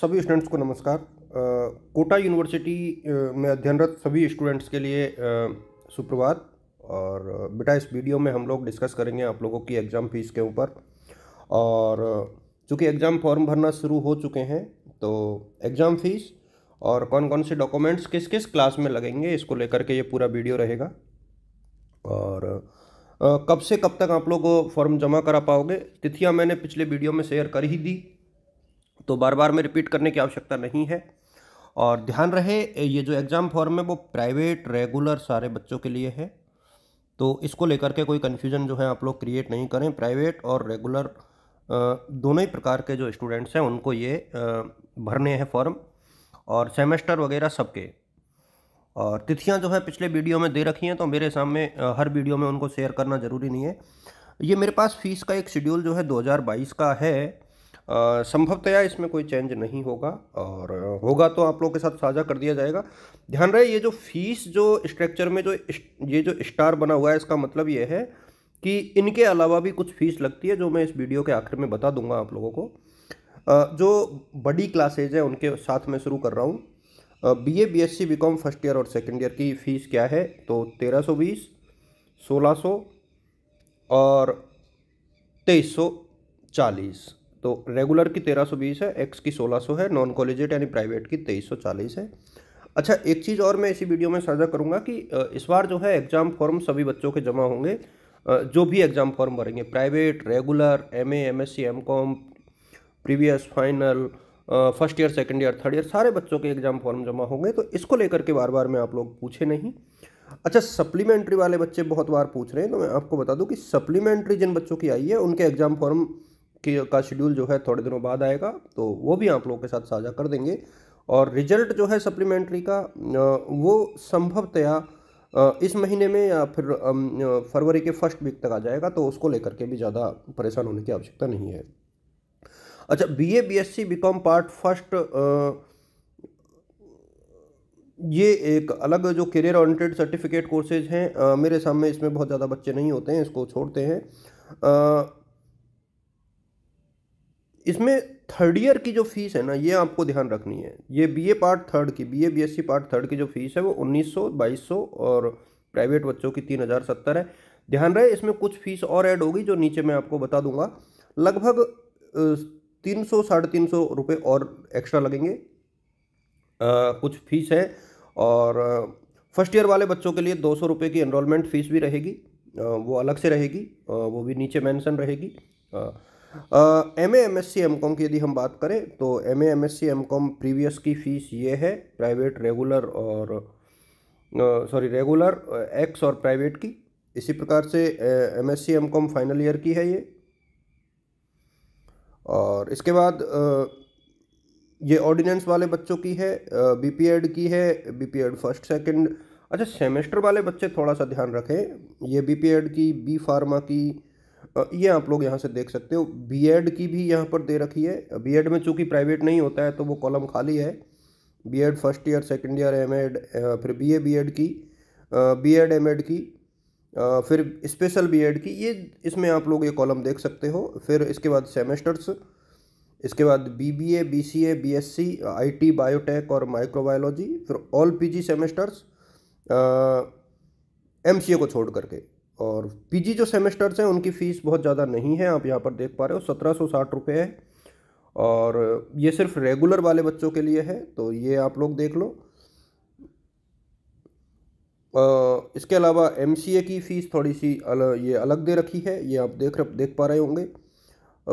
सभी स्टूडेंट्स को नमस्कार कोटा यूनिवर्सिटी में अध्ययनरत सभी स्टूडेंट्स के लिए सुप्रभात और बेटा इस वीडियो में हम लोग डिस्कस करेंगे आप लोगों की एग्ज़ाम फीस के ऊपर और चूँकि एग्ज़ाम फॉर्म भरना शुरू हो चुके हैं तो एग्ज़ाम फ़ीस और कौन कौन से डॉक्यूमेंट्स किस किस क्लास में लगेंगे इसको लेकर के ये पूरा वीडियो रहेगा और कब से कब तक आप लोग फॉर्म जमा करा पाओगे तिथियाँ मैंने पिछले वीडियो में शेयर कर ही दी तो बार बार में रिपीट करने की आवश्यकता नहीं है और ध्यान रहे ये जो एग्ज़ाम फॉर्म है वो प्राइवेट रेगुलर सारे बच्चों के लिए है तो इसको लेकर के कोई कन्फ्यूज़न जो है आप लोग क्रिएट नहीं करें प्राइवेट और रेगुलर दोनों ही प्रकार के जो स्टूडेंट्स हैं उनको ये भरने हैं फॉर्म और सेमेस्टर वगैरह सबके और तिथियां जो है पिछले वीडियो में दे रखी हैं तो मेरे सामने हर वीडियो में उनको शेयर करना ज़रूरी नहीं है ये मेरे पास फ़ीस का एक शेड्यूल जो है 2022 का है संभवतया इसमें कोई चेंज नहीं होगा और होगा तो आप लोगों के साथ साझा कर दिया जाएगा ध्यान रहे ये जो फीस जो स्ट्रक्चर में जो ये जो स्टार बना हुआ है इसका मतलब ये है कि इनके अलावा भी कुछ फीस लगती है जो मैं इस वीडियो के आखिर में बता दूंगा आप लोगों को जो बड़ी क्लासेज हैं उनके साथ में शुरू कर रहा हूँ B A B S C B com first year और सेकेंड ईयर की फ़ीस क्या है तो तेरह सौ बीस सोलह सौ और तेईस सौ चालीस तो रेगुलर की तेरह सौ बीस है एक्स की सोलह सौ है नॉन कॉलेजेट यानी प्राइवेट की तेईस सौ चालीस है अच्छा एक चीज़ और मैं इसी वीडियो में साझा करूंगा कि इस बार जो है एग्ज़ाम फॉर्म सभी बच्चों के जमा होंगे जो भी एग्ज़ाम फॉर्म भरेंगे private regular M A M S C M com previous final first year second year third year सारे बच्चों के एग्ज़ाम फॉर्म जमा होंगे तो इसको लेकर के बार बार मैं आप लोग पूछे नहीं अच्छा सप्लीमेंट्री वाले बच्चे बहुत बार पूछ रहे हैं तो मैं आपको बता दूं कि सप्लीमेंट्री जिन बच्चों की आई है उनके एग्ज़ाम फॉर्म के का शेड्यूल जो है थोड़े दिनों बाद आएगा तो वो भी आप लोगों के साथ साझा कर देंगे और रिजल्ट जो है सप्लीमेंट्री का वो संभवतया इस महीने में या फिर फरवरी के फर्स्ट वीक तक आ जाएगा तो उसको लेकर के भी ज़्यादा परेशान होने की आवश्यकता नहीं है अच्छा B A B S C B com part first ये एक अलग जो करियर ऑरिएंटेड सर्टिफिकेट कोर्सेज हैं मेरे सामने इसमें बहुत ज़्यादा बच्चे नहीं होते हैं इसको छोड़ते हैं इसमें थर्ड ईयर की जो फीस है ना ये आपको ध्यान रखनी है ये बीए पार्ट थर्ड की बीए बीएससी पार्ट थर्ड की जो फीस है वो उन्नीस सौ बाईस सौ और प्राइवेट बच्चों की तीन हज़ार सत्तर है ध्यान रहे इसमें कुछ फीस और ऐड होगी जो नीचे मैं आपको बता दूंगा लगभग तीन सौ साढ़े तीन सौ रुपये और एक्स्ट्रा लगेंगे आ, कुछ फीस है और फर्स्ट ईयर वाले बच्चों के लिए दो सौ रुपये की एनरोलमेंट फ़ीस भी रहेगी वो अलग से रहेगी वो भी नीचे मैंसन रहेगी M A M S C M com की यदि हम बात करें तो M A M S C M com previous की फ़ीस ये है प्राइवेट रेगुलर और सॉरी रेगुलर एक्स और प्राइवेट की इसी प्रकार से M S C M com final year की है ये और इसके बाद ये ऑर्डिनेंस वाले बच्चों की है बी पी एड की है B P ed first second अच्छा सेमेस्टर वाले बच्चे थोड़ा सा ध्यान रखें ये बी पी एड की बी फार्मा की ये आप लोग यहाँ से देख सकते हो एड की भी यहाँ पर दे रखी है एड में चूंकि प्राइवेट नहीं होता है तो वो कॉलम खाली है ed first year second year M ed फिर बी एड की बी एम एड की फिर स्पेशल एड की ये इसमें आप लोग ये कॉलम देख सकते हो फिर इसके बाद सेमेस्टर्स इसके बाद B B A B C A B S C I T biotech और माइक्रोबायोलॉजी फिर all P G semesters M C A को छोड़ करके और पीजी जो सेमेस्टर्स हैं उनकी फ़ीस बहुत ज़्यादा नहीं है आप यहाँ पर देख पा रहे हो सत्रह सौ साठ रुपये है और ये सिर्फ रेगुलर वाले बच्चों के लिए है तो ये आप लोग देख लो इसके अलावा एम की फ़ीस थोड़ी सी अल, ये अलग दे रखी है ये आप देख देख पा रहे होंगे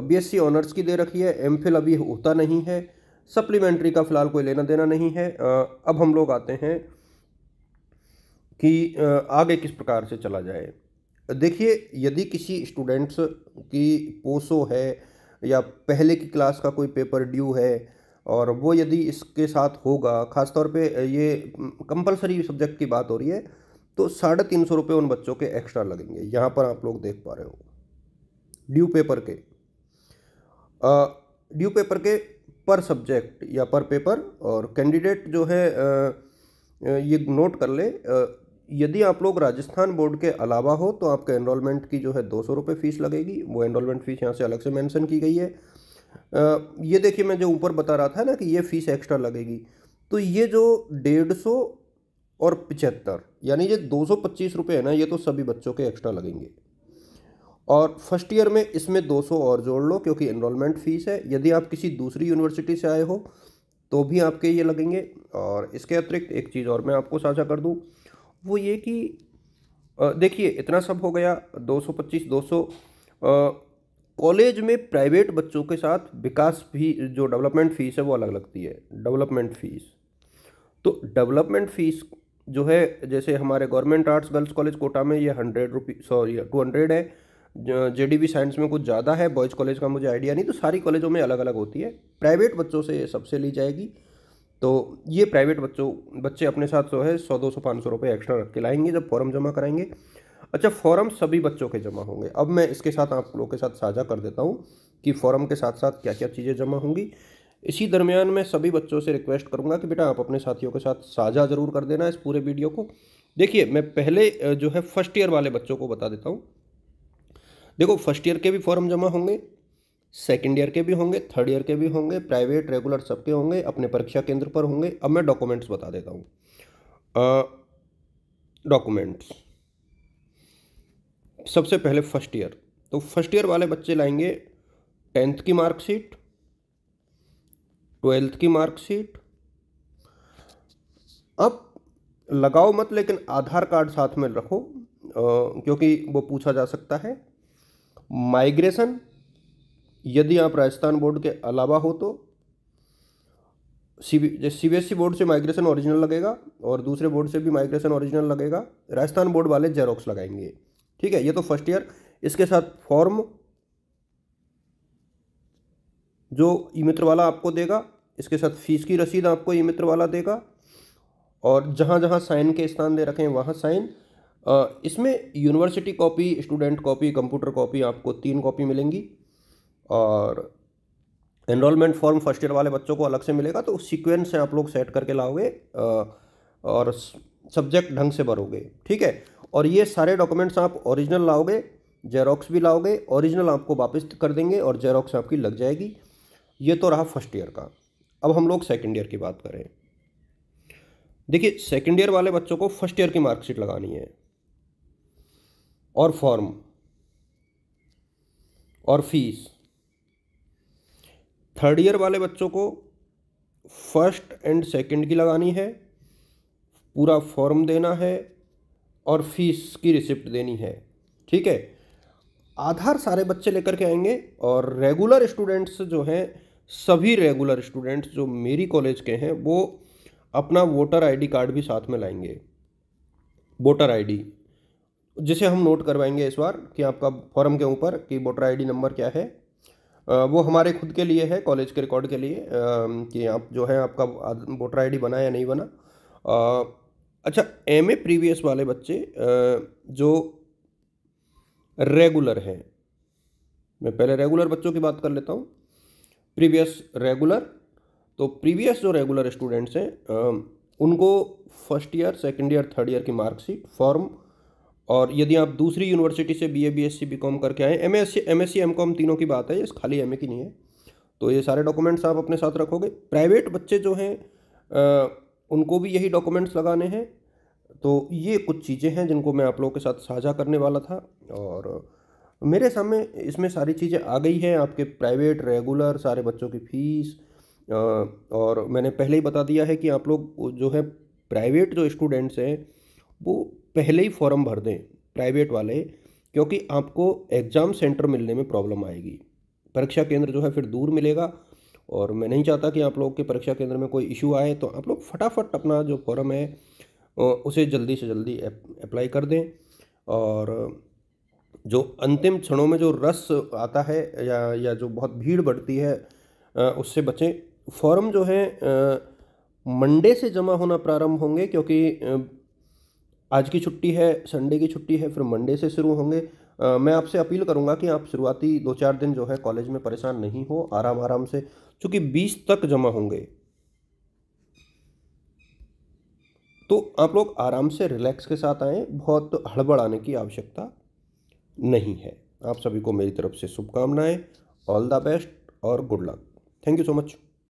बीएससी ऑनर्स की दे रखी है एम अभी होता नहीं है सप्लीमेंट्री का फ़िलहाल कोई लेना देना नहीं है अब हम लोग आते हैं कि आगे किस प्रकार से चला जाए देखिए यदि किसी स्टूडेंट्स की पोसो है या पहले की क्लास का कोई पेपर ड्यू है और वो यदि इसके साथ होगा ख़ासतौर पे ये कंपलसरी सब्जेक्ट की बात हो रही है तो साढ़े तीन सौ रुपये उन बच्चों के एक्स्ट्रा लगेंगे यहाँ पर आप लोग देख पा रहे हो ड्यू पेपर के आ, ड्यू पेपर के पर सब्जेक्ट या पर पेपर और कैंडिडेट जो है आ, ये नोट कर ले यदि आप लोग राजस्थान बोर्ड के अलावा हो तो आपके एनरोलमेंट की जो है दो सौ रुपये फ़ीस लगेगी वो एनरोलमेंट फ़ीस यहाँ से अलग से मैंसन की गई है ये देखिए मैं जो ऊपर बता रहा था ना कि ये फ़ीस एक्स्ट्रा लगेगी तो ये जो डेढ़ सौ और पचहत्तर यानी ये दो सौ पच्चीस रुपये है ना ये तो सभी बच्चों के एक्स्ट्रा लगेंगे और फर्स्ट ईयर में इसमें दो सौ और जोड़ लो क्योंकि इनरोलमेंट फ़ीस है यदि आप किसी दूसरी यूनिवर्सिटी से आए हो तो भी आपके ये लगेंगे और इसके अतिरिक्त एक चीज़ और मैं आपको साझा कर दूँ वो ये कि देखिए इतना सब हो गया 225 200 कॉलेज में प्राइवेट बच्चों के साथ विकास भी जो डेवलपमेंट फ़ीस है वो अलग लगती है डेवलपमेंट फ़ीस तो डेवलपमेंट फ़ीस जो है जैसे हमारे government arts girls college Kota में ये hundred rupee sorry two hundred है जे डी बी साइंस में कुछ ज़्यादा है बॉयज़ कॉलेज का मुझे आइडिया नहीं तो सारी कॉलेजों में अलग अलग होती है प्राइवेट बच्चों से सबसे ली जाएगी तो ये प्राइवेट बच्चों बच्चे अपने साथ जो है सौ दो सौ पाँच सौ रुपये एक्स्ट्रा रख के लाएंगे जब फॉर्म जमा कराएंगे अच्छा फॉर्म सभी बच्चों के जमा होंगे अब मैं इसके साथ आप लोगों के साथ साझा कर देता हूँ कि फॉर्म के साथ साथ क्या क्या चीज़ें जमा होंगी इसी दरमियान मैं सभी बच्चों से रिक्वेस्ट करूँगा कि बेटा आप अपने साथियों के साथ साझा ज़रूर कर देना इस पूरे वीडियो को देखिए मैं पहले जो है फर्स्ट ईयर वाले बच्चों को बता देता हूँ देखो फर्स्ट ईयर के भी फॉर्म जमा होंगे सेकेंड ईयर के भी होंगे थर्ड ईयर के भी होंगे प्राइवेट रेगुलर सबके होंगे अपने परीक्षा केंद्र पर होंगे अब मैं डॉक्यूमेंट्स बता देता हूँ डॉक्यूमेंट्स सबसे पहले फर्स्ट ईयर तो फर्स्ट ईयर वाले बच्चे लाएंगे टेंथ की मार्कशीट ट्वेल्थ की मार्कशीट अब लगाओ मत लेकिन आधार कार्ड साथ में रखो क्योंकि वो पूछा जा सकता है माइग्रेशन यदि आप राजस्थान बोर्ड के अलावा हो तो C B S e board से माइग्रेशन ओरिजिनल लगेगा और दूसरे बोर्ड से भी माइग्रेशन ओरिजिनल लगेगा राजस्थान बोर्ड वाले जेरोक्स लगाएंगे ठीक है ये तो फर्स्ट ईयर इसके साथ फॉर्म जो ई मित्र वाला आपको देगा इसके साथ फीस की रसीद आपको ई मित्र वाला देगा और जहाँ जहाँ साइन के स्थान दे रखें वहाँ साइन इसमें university copy student copy computer copy आपको तीन कॉपी मिलेंगी और एनरोलमेंट फॉर्म फर्स्ट ईयर वाले बच्चों को अलग से मिलेगा तो सीक्वेंस से आप लोग सेट करके लाओगे और सब्जेक्ट ढंग से भरोगे ठीक है और ये सारे डॉक्यूमेंट्स आप ओरिजिनल लाओगे जेरोक्स भी लाओगे ओरिजिनल आपको वापस कर देंगे और जेरोक्स आपकी लग जाएगी ये तो रहा फर्स्ट ईयर का अब हम लोग सेकेंड ईयर की बात करें देखिए सेकेंड ईयर वाले बच्चों को फर्स्ट ईयर की मार्कशीट लगानी है और फॉर्म और फीस थर्ड ईयर वाले बच्चों को फर्स्ट एंड सेकंड की लगानी है पूरा फॉर्म देना है और फीस की रिसिप्ट देनी है ठीक है आधार सारे बच्चे लेकर के आएंगे और रेगुलर स्टूडेंट्स जो हैं सभी रेगुलर स्टूडेंट्स जो मेरी कॉलेज के हैं वो अपना वोटर आईडी कार्ड भी साथ में लाएंगे वोटर आईडी जिसे हम नोट करवाएंगे इस बार कि आपका फॉर्म के ऊपर कि वोटर आईडी नंबर क्या है वो हमारे खुद के लिए है कॉलेज के रिकॉर्ड के लिए कि आप जो है आपका वोटर आईडी बना या नहीं बना अच्छा एम ए प्रीवियस वाले बच्चे जो रेगुलर हैं मैं पहले रेगुलर बच्चों की बात कर लेता हूँ प्रीवियस रेगुलर तो प्रीवियस जो रेगुलर स्टूडेंट्स हैं उनको first year second year third year की मार्कशीट फॉर्म और यदि आप दूसरी यूनिवर्सिटी से B A B S C B com करके आएँ M S C M S C M com तीनों की बात है ये खाली एम ए की नहीं है तो ये सारे डॉक्यूमेंट्स आप अपने साथ रखोगे प्राइवेट बच्चे जो हैं उनको भी यही डॉक्यूमेंट्स लगाने हैं तो ये कुछ चीज़ें हैं जिनको मैं आप लोगों के साथ साझा करने वाला था और मेरे सामने इसमें सारी चीज़ें आ गई हैं आपके प्राइवेट रेगुलर सारे बच्चों की फ़ीस और मैंने पहले ही बता दिया है कि आप लोग जो है प्राइवेट जो स्टूडेंट्स हैं वो पहले ही फॉर्म भर दें प्राइवेट वाले क्योंकि आपको एग्ज़ाम सेंटर मिलने में प्रॉब्लम आएगी परीक्षा केंद्र जो है फिर दूर मिलेगा और मैं नहीं चाहता कि आप लोग के परीक्षा केंद्र में कोई इशू आए तो आप लोग फटाफट अपना जो फॉर्म है उसे जल्दी से जल्दी अप्लाई कर दें और जो अंतिम क्षणों में जो रस आता है या या जो बहुत भीड़ बढ़ती है उससे बचें फॉर्म जो है मंडे से जमा होना प्रारंभ होंगे क्योंकि आज की छुट्टी है संडे की छुट्टी है फिर मंडे से शुरू होंगे आ, मैं आपसे अपील करूंगा कि आप शुरुआती दो चार दिन जो है कॉलेज में परेशान नहीं हो आराम आराम से क्योंकि बीस तक जमा होंगे तो आप लोग आराम से रिलैक्स के साथ आएँ बहुत हड़बड़ आने की आवश्यकता नहीं है आप सभी को मेरी तरफ से शुभकामनाएं ऑल द बेस्ट और good luck thank you so much